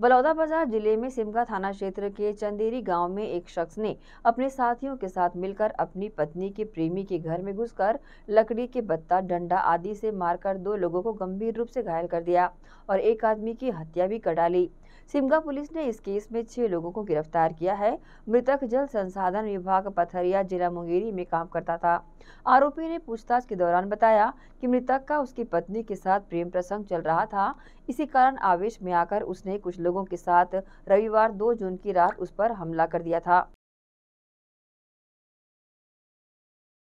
बलौदाबाजार जिले में सिमका थाना क्षेत्र के चंदेरी गांव में एक शख्स ने अपने साथियों के साथ मिलकर अपनी पत्नी के प्रेमी के घर में घुसकर लकड़ी के बत्ता डंडा आदि से मारकर दो लोगों को गंभीर रूप से घायल कर दिया और एक आदमी की हत्या भी कर डाली सिमगा पुलिस ने इस केस में छह लोगों को गिरफ्तार किया है मृतक जल संसाधन विभाग पथरिया जिला मुंगेरी में काम करता था आरोपी ने पूछताछ के दौरान बताया कि मृतक का उसकी पत्नी के साथ प्रेम प्रसंग चल रहा था इसी कारण आवेश में आकर उसने कुछ लोगों के साथ रविवार दो जून की रात उस पर हमला कर दिया था